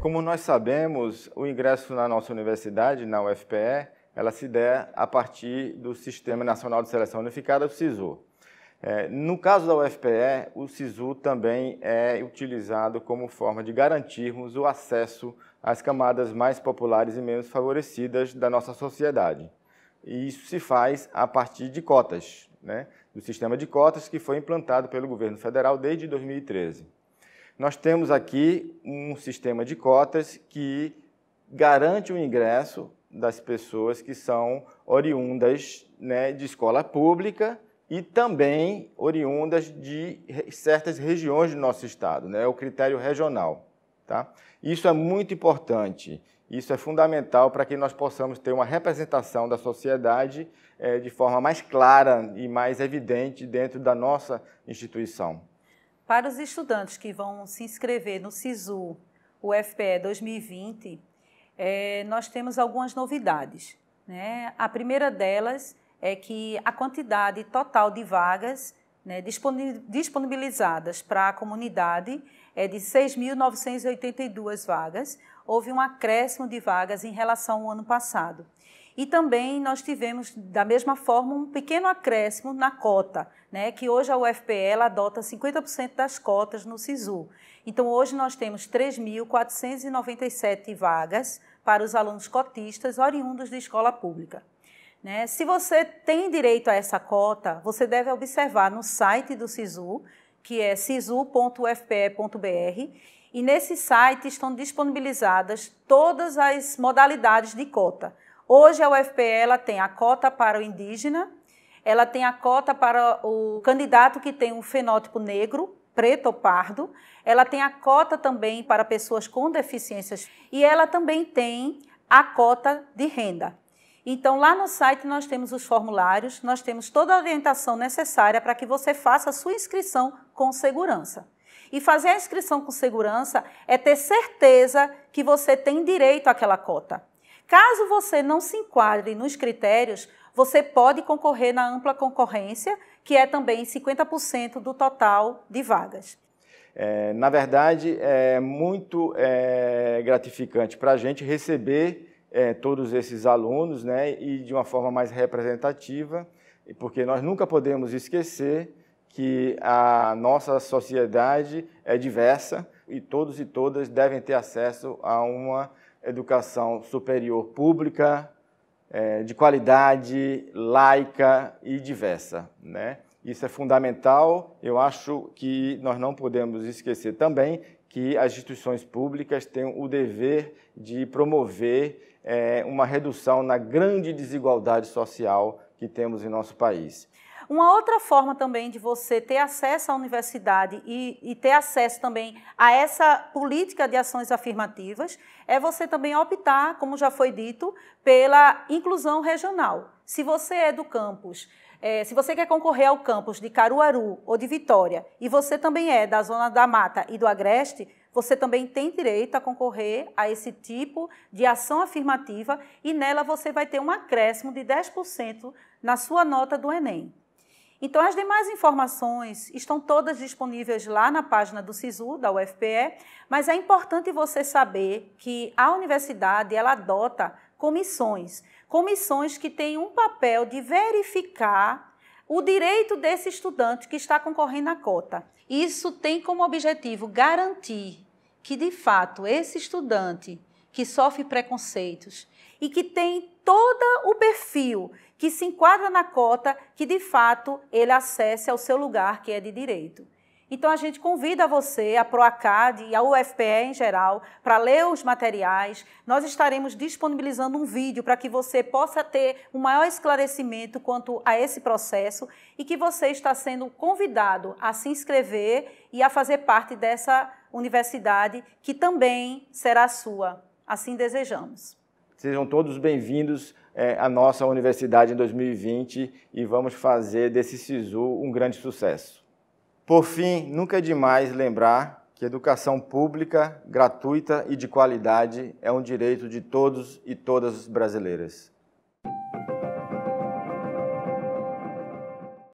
Como nós sabemos, o ingresso na nossa universidade, na UFPE, ela se der a partir do Sistema Nacional de Seleção Unificada, o SISU. É, no caso da UFPE, o SISU também é utilizado como forma de garantirmos o acesso às camadas mais populares e menos favorecidas da nossa sociedade. E isso se faz a partir de cotas, né? do sistema de cotas que foi implantado pelo governo federal desde 2013. Nós temos aqui um sistema de cotas que garante o ingresso das pessoas que são oriundas né, de escola pública e também oriundas de certas regiões do nosso estado, né, é o critério regional. Tá? Isso é muito importante, isso é fundamental para que nós possamos ter uma representação da sociedade é, de forma mais clara e mais evidente dentro da nossa instituição. Para os estudantes que vão se inscrever no SISU UFPE 2020, é, nós temos algumas novidades. Né? A primeira delas é que a quantidade total de vagas né, disponibilizadas para a comunidade é de 6.982 vagas. Houve um acréscimo de vagas em relação ao ano passado. E também nós tivemos, da mesma forma, um pequeno acréscimo na cota, né, que hoje a UFPE ela adota 50% das cotas no SISU. Então, hoje nós temos 3.497 vagas para os alunos cotistas oriundos de escola pública. Né? Se você tem direito a essa cota, você deve observar no site do SISU, que é sisu.ufpe.br, e nesse site estão disponibilizadas todas as modalidades de cota Hoje a UFPE ela tem a cota para o indígena, ela tem a cota para o candidato que tem um fenótipo negro, preto ou pardo, ela tem a cota também para pessoas com deficiências e ela também tem a cota de renda. Então, lá no site nós temos os formulários, nós temos toda a orientação necessária para que você faça a sua inscrição com segurança. E fazer a inscrição com segurança é ter certeza que você tem direito àquela cota. Caso você não se enquadre nos critérios, você pode concorrer na ampla concorrência, que é também 50% do total de vagas. É, na verdade, é muito é, gratificante para a gente receber é, todos esses alunos né, e de uma forma mais representativa, porque nós nunca podemos esquecer que a nossa sociedade é diversa e todos e todas devem ter acesso a uma educação superior pública, é, de qualidade, laica e diversa. Né? Isso é fundamental. Eu acho que nós não podemos esquecer também que as instituições públicas têm o dever de promover é, uma redução na grande desigualdade social que temos em nosso país. Uma outra forma também de você ter acesso à universidade e, e ter acesso também a essa política de ações afirmativas é você também optar, como já foi dito, pela inclusão regional. Se você é do campus, é, se você quer concorrer ao campus de Caruaru ou de Vitória e você também é da Zona da Mata e do Agreste, você também tem direito a concorrer a esse tipo de ação afirmativa e nela você vai ter um acréscimo de 10% na sua nota do Enem. Então, as demais informações estão todas disponíveis lá na página do SISU, da UFPE, mas é importante você saber que a universidade ela adota comissões, comissões que têm um papel de verificar o direito desse estudante que está concorrendo à cota. Isso tem como objetivo garantir que, de fato, esse estudante que sofre preconceitos, e que tem todo o perfil que se enquadra na cota que de fato ele acesse ao seu lugar que é de direito. Então a gente convida você, a Proacad e a UFPE em geral, para ler os materiais. Nós estaremos disponibilizando um vídeo para que você possa ter um maior esclarecimento quanto a esse processo e que você está sendo convidado a se inscrever e a fazer parte dessa universidade que também será sua. Assim desejamos. Sejam todos bem-vindos é, à nossa universidade em 2020 e vamos fazer desse SISU um grande sucesso. Por fim, nunca é demais lembrar que educação pública, gratuita e de qualidade é um direito de todos e todas brasileiras.